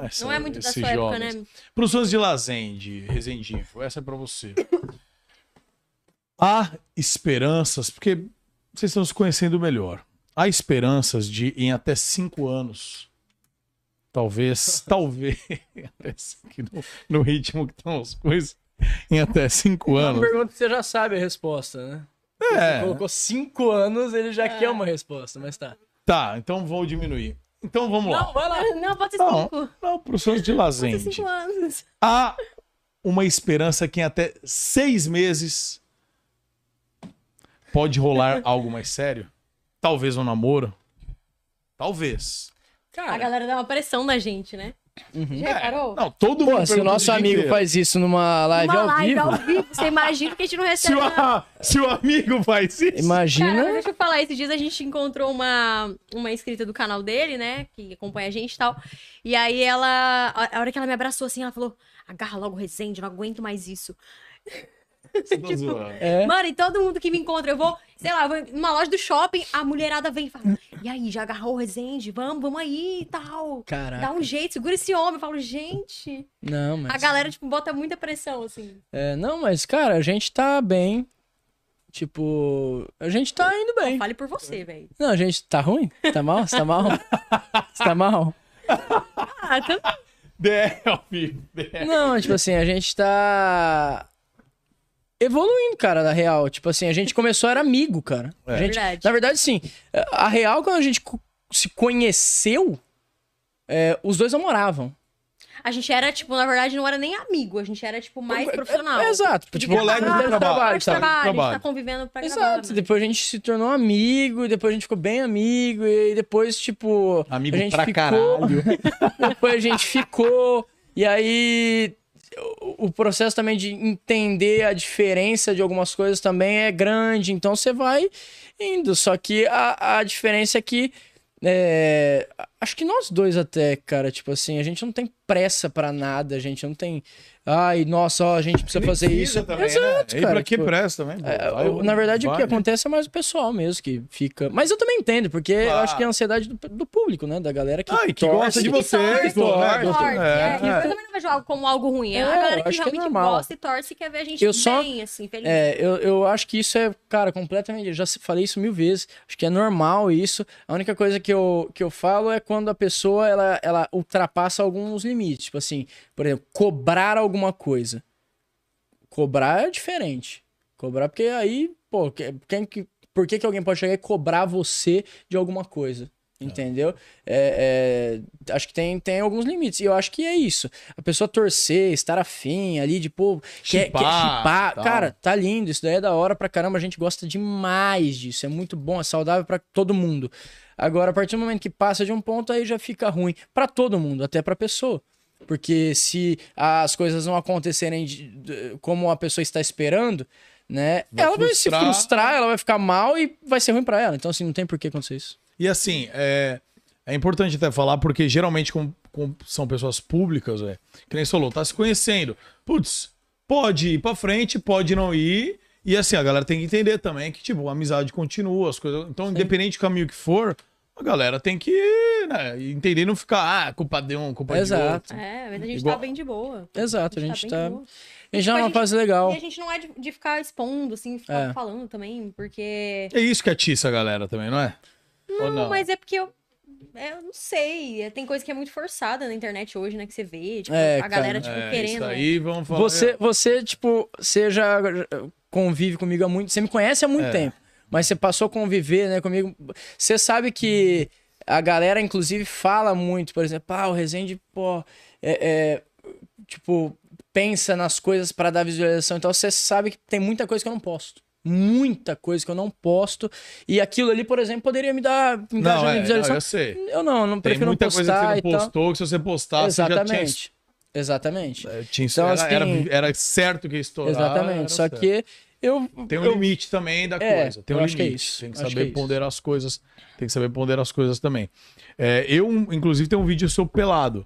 Essa, não é muito da sua jovens. época, né? Para os fãs de Lazende, Resendinho, essa é para você. Há esperanças, porque vocês estão se conhecendo melhor. Há esperanças de, em até cinco anos, talvez, talvez, no, no, ritmo que estão as coisas, em até cinco anos. É uma pergunta que você já sabe a resposta, né? É. Você colocou cinco anos, ele já é. quer uma resposta, mas tá. Tá, então vou diminuir. Então vamos lá. Não, vai lá. Não, pode ser cinco. Não, para os seus de Lazende. Há uma esperança que em até seis meses pode rolar algo mais sério. Talvez um namoro. Talvez. Cara, a galera dá uma pressão na gente, né? Uhum. Já é. reparou? Não, todo Pô, mundo. se o nosso amigo faz isso numa live, Uma ao, live vivo... ao vivo. Você imagina que a gente não recebe. Se o, se o amigo faz isso. Imagina. Cara, deixa eu falar. Esses dias a gente encontrou uma, uma inscrita do canal dele, né? Que acompanha a gente e tal. E aí ela. A hora que ela me abraçou assim, ela falou: agarra logo o Resende, não aguento mais isso. Tá tipo, é. Mano, e todo mundo que me encontra, eu vou, sei lá, vou numa loja do shopping, a mulherada vem e fala: e aí, já agarrou o Rezende? Vamos, vamos aí e tal. Caraca. Dá um jeito, segura esse homem. Eu falo, gente. Não, mas. A galera, tipo, bota muita pressão, assim. É, não, mas, cara, a gente tá bem. Tipo, a gente tá indo bem. fale por você, velho. Não, a gente tá ruim? Tá mal? Você tá mal? Você tá mal? ah, tá... Delphi, Delphi. Não, tipo assim, a gente tá evoluindo, cara, na real. Tipo assim, a gente começou, era amigo, cara. É. Gente, verdade. Na verdade, sim. É, a real, quando a gente se conheceu, é, os dois namoravam. A gente era, tipo, na verdade, não era nem amigo, a gente era, tipo, mais é, é, profissional. exato. Tipo, tipo colega de ah, trabalho, trabalho, sabe? trabalho, trabalho. A gente tá convivendo pra Exato. Gravar, depois a gente se tornou amigo, depois a gente ficou bem amigo, e depois, tipo. Amigo pra ficou... caralho. depois a gente ficou. E aí o processo também de entender a diferença de algumas coisas também é grande, então você vai indo. Só que a, a diferença é que é, Acho que nós dois até, cara, tipo assim, a gente não tem pressa para nada, a gente não tem. Ai, nossa, ó, a gente precisa fazer isso. Também, né? Exato, né? cara. E pra que tipo, pressa também? É, na verdade, vai, o que né? acontece é mais o pessoal mesmo que fica. Mas eu também entendo, porque ah. eu acho que é a ah. ansiedade do, do, público, né? Da galera que. Ai, ah, que torce, gosta de vocês, torce. Né? É, é, é. Eu também não vejo algo como algo ruim. É, a é, galera que é realmente que gosta e torce e quer ver a gente eu só, assim, feliz. É, eu, eu acho que isso é, cara, completamente. Eu já falei isso mil vezes. Acho que é normal isso. A única coisa que eu, que eu falo é quando a pessoa ela, ela ultrapassa alguns limites. Tipo assim, por exemplo, cobrar alguma coisa. Cobrar é diferente. Cobrar, porque aí, pô, quem que. Por que, que alguém pode chegar e cobrar você de alguma coisa? É. Entendeu? É, é, acho que tem, tem alguns limites. E eu acho que é isso. A pessoa torcer, estar afim ali, de pô, quer, chipar. Cara, tá lindo. Isso daí é da hora pra caramba. A gente gosta demais disso. É muito bom, é saudável para todo mundo. Agora, a partir do momento que passa de um ponto, aí já fica ruim. para todo mundo, até pra pessoa. Porque se as coisas não acontecerem de, de, como a pessoa está esperando, né? Vai ela frustrar. vai se frustrar, ela vai ficar mal e vai ser ruim para ela. Então, assim, não tem por que acontecer isso. E assim, é, é importante até falar, porque geralmente, são pessoas públicas, véio, que nem falou, tá se conhecendo. Putz, pode ir pra frente, pode não ir. E assim, a galera tem que entender também que, tipo, a amizade continua, as coisas. Então, Sim. independente do caminho que for, a galera tem que né, entender não ficar, ah, é culpa de um, culpa Exato. de outro. É, a gente Igual... tá bem de boa. Exato, a gente, a tá tá- gente tá. tá... já tipo, é uma fase legal. E a gente não é de, de ficar expondo, assim, ficar é. falando também, porque. É isso que atiça a galera também, não é? Não, não, mas é porque eu. É, eu não sei. É, tem coisa que é muito forçada na internet hoje, né? Que você vê, tipo, é, a galera, tipo, é, querendo. Isso aí, vamos falar. Você, você, tipo, você já convive comigo há muito. Você me conhece há muito é. tempo. Mas você passou a conviver, né, comigo. Você sabe que a galera, inclusive, fala muito, por exemplo, ah, o Rezende, pô, é, é, tipo, pensa nas coisas para dar visualização. Então você sabe que tem muita coisa que eu não posto muita coisa que eu não posto. E aquilo ali, por exemplo, poderia me dar não, é, Não, eu sei. Eu não, não prefiro não postar. Tem muita coisa que você não postou, que se você postasse Exatamente. você já tinha... Exatamente. É, tinha... Então, era, assim... era, era, certo que ia estourar. Exatamente, só certo. que... Eu, tem um eu... limite também da é, coisa. Tem um limite. Que é isso. Tem que acho saber que é ponderar as coisas. Tem que saber ponderar as coisas também. É, eu, inclusive, tem um vídeo seu pelado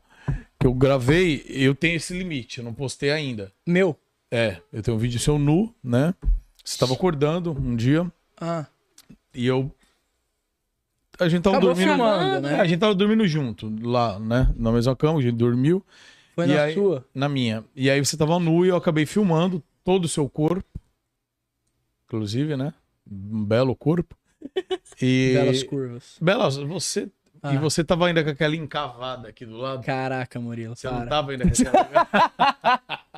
que eu gravei. Eu tenho esse limite. Eu não postei ainda. Meu. É, eu tenho um vídeo seu nu, né? Você tava acordando um dia Ah, e eu. A gente tava acabou dormindo. filmando, É, né? a gente tava dormindo junto lá, né? Na mesma cama, a gente dormiu Foi E na aí- sua. na minha. E aí você tava nu e eu acabei filmando todo o seu corpo. Inclusive, né? Um belo corpo. E. Belas curvas. Belas, você. Ah. E você tava ainda com aquela encavada aqui do lado. Caraca, Murilo, Você não tava ainda com aquela-